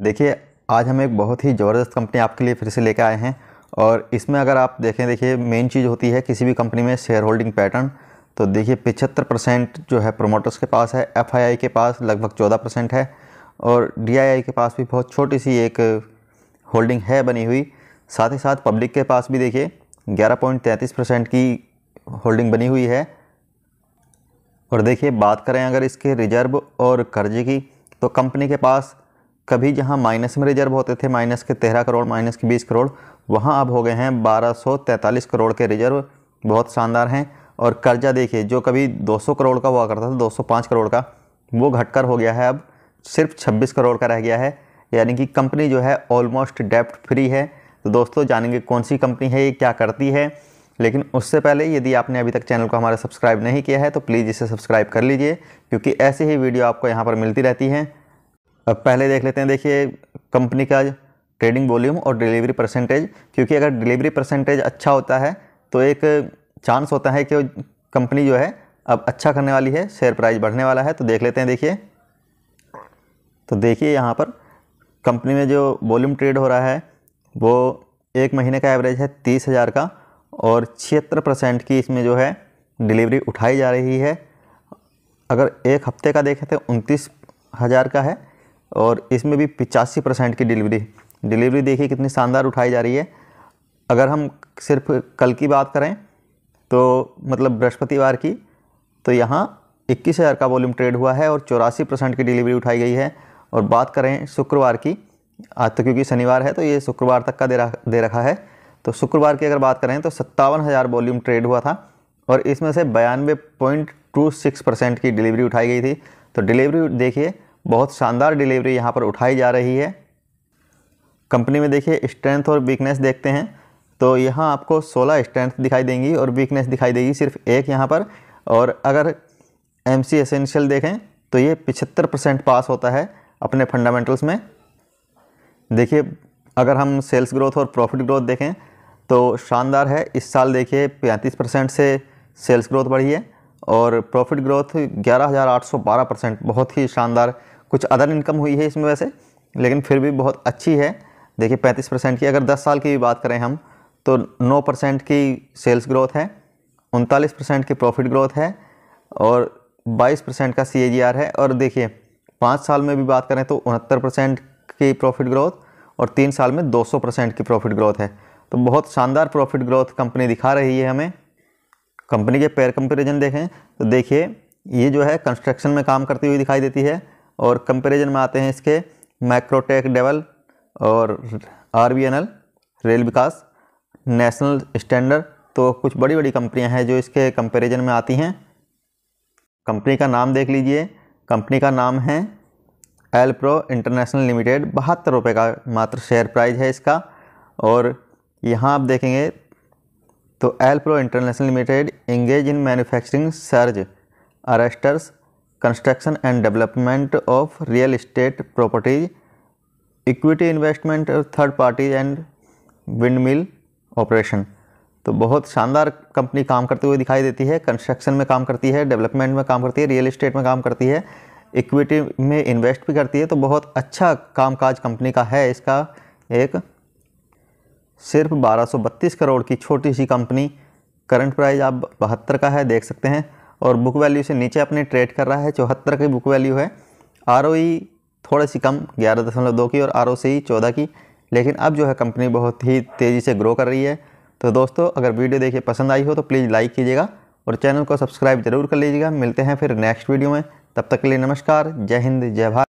देखिए आज हम एक बहुत ही ज़बरदस्त कंपनी आपके लिए फिर से लेकर आए हैं और इसमें अगर आप देखें देखिए मेन चीज़ होती है किसी भी कंपनी में शेयर होल्डिंग पैटर्न तो देखिए पिछहत्तर परसेंट जो है प्रोमोटर्स के पास है एफ के पास लगभग चौदह परसेंट है और डी के पास भी बहुत छोटी सी एक होल्डिंग है बनी हुई साथ ही साथ पब्लिक के पास भी देखिए ग्यारह पॉइंट तैंतीस परसेंट की होल्डिंग बनी हुई है और देखिए बात करें अगर इसके रिजर्व और कर्जे की तो कंपनी के पास कभी जहाँ माइनस में रिजर्व होते थे माइनस के तेरह करोड़ माइनस के बीस करोड़ वहाँ अब हो गए हैं बारह सौ तैंतालीस करोड़ के रिजर्व बहुत शानदार हैं और कर्जा देखिए जो कभी दो सौ करोड़ का हुआ करता था दो सौ पाँच करोड़ का वो घटकर हो गया है अब सिर्फ छब्बीस करोड़ का रह गया है यानी कि कंपनी जो है ऑलमोस्ट डेप्ट फ्री है तो दोस्तों जानेंगे कौन सी कंपनी है ये क्या करती है लेकिन उससे पहले यदि आपने अभी तक चैनल को हमारा सब्सक्राइब नहीं किया है तो प्लीज़ इसे सब्सक्राइब कर लीजिए क्योंकि ऐसी ही वीडियो आपको यहाँ पर मिलती रहती हैं अब पहले देख लेते हैं देखिए कंपनी का ट्रेडिंग वॉल्यूम और डिलीवरी परसेंटेज क्योंकि अगर डिलीवरी परसेंटेज अच्छा होता है तो एक चांस होता है कि कंपनी जो है अब अच्छा करने वाली है शेयर प्राइस बढ़ने वाला है तो देख लेते हैं देखिए तो देखिए यहाँ पर कंपनी में जो वॉल्यूम ट्रेड हो रहा है वो एक महीने का एवरेज है तीस हज़ार का और छिहत्तर परसेंट की इसमें जो है डिलीवरी उठाई जा रही है अगर एक हफ्ते का देखें तो उनतीस हज़ार का है और इसमें भी पिचासी परसेंट की डिलीवरी डिलीवरी देखिए कितनी शानदार उठाई जा रही है अगर हम सिर्फ कल की बात करें तो मतलब बृहस्पतिवार की तो यहाँ इक्कीस हज़ार का वॉल्यूम ट्रेड हुआ है और चौरासी परसेंट की डिलीवरी उठाई गई है और बात करें शुक्रवार की आज तो क्योंकि शनिवार है तो ये शुक्रवार तक का दे रहा दे रखा है तो शुक्रवार की अगर बात करें तो सत्तावन हज़ार वॉल्यूम ट्रेड हुआ था और इसमें से बयानवे पॉइंट टू सिक्स परसेंट की डिलीवरी उठाई गई थी तो डिलीवरी देखिए बहुत शानदार डिलीवरी यहाँ पर उठाई जा रही है कंपनी में देखिए स्ट्रेंथ और वीकनेस देखते हैं तो यहाँ आपको 16 स्ट्रेंथ दिखाई देंगी और वीकनेस दिखाई देगी सिर्फ एक यहाँ पर और अगर एम सी एसेंशियल देखें तो ये पिछहत्तर परसेंट पास होता है अपने फंडामेंटल्स में देखिए अगर हम सेल्स ग्रोथ और प्रॉफिट ग्रोथ देखें तो शानदार है इस साल देखिए पैंतीस परसेंट से सेल्स ग्रोथ बढ़ी है और प्रॉफिट ग्रोथ ग्यारह हज़ार आठ सौ बारह परसेंट बहुत ही शानदार कुछ अदर इनकम हुई है इसमें वैसे लेकिन फिर भी बहुत अच्छी है देखिए पैंतीस परसेंट की अगर दस साल की भी बात करें हम तो नौ परसेंट की सेल्स ग्रोथ है उनतालीस परसेंट की प्रॉफिट ग्रोथ है और बाईस परसेंट का सी है और देखिए पाँच साल में भी बात करें तो उनहत्तर परसेंट की प्रॉफिट ग्रोथ और तीन साल में दो परसेंट की प्रॉफिट ग्रोथ है तो बहुत शानदार प्रॉफिट ग्रोथ कंपनी दिखा रही है हमें कंपनी के पैर कंपेरिजन देखें तो देखिए ये जो है कंस्ट्रक्शन में काम करती हुई दिखाई देती है और कंपैरिजन में आते हैं इसके माइक्रोटेक डेवल और आर रेल विकास नेशनल स्टैंडर्ड तो कुछ बड़ी बड़ी कंपनियां हैं जो इसके कंपैरिजन में आती हैं कंपनी का नाम देख लीजिए कंपनी का नाम है एल प्रो इंटरनेशनल लिमिटेड बहत्तर रुपये का मात्र शेयर प्राइस है इसका और यहाँ आप देखेंगे तो Elpro International Limited engage in manufacturing surge arresters construction and development of real estate properties equity investment third party and wind mill operation तो बहुत शानदार कंपनी काम करते हुए दिखाई देती है कंस्ट्रक्शन में काम करती है डेवलपमेंट में काम करती है रियल इस्टेट में काम करती है इक्विटी में इन्वेस्ट भी करती है तो बहुत अच्छा कामकाज कंपनी का है इसका एक सिर्फ 1232 करोड़ की छोटी सी कंपनी करंट प्राइस आप बहत्तर का है देख सकते हैं और बुक वैल्यू से नीचे अपने ट्रेड कर रहा है चौहत्तर की बुक वैल्यू है आर e थोड़ी सी कम ग्यारह दशमलव दो की और आर ओ सी चौदह की लेकिन अब जो है कंपनी बहुत ही तेज़ी से ग्रो कर रही है तो दोस्तों अगर वीडियो देखिए पसंद आई हो तो प्लीज़ लाइक कीजिएगा और चैनल को सब्सक्राइब जरूर कर लीजिएगा मिलते हैं फिर नेक्स्ट वीडियो में तब तक के लिए नमस्कार जय हिंद जय भारत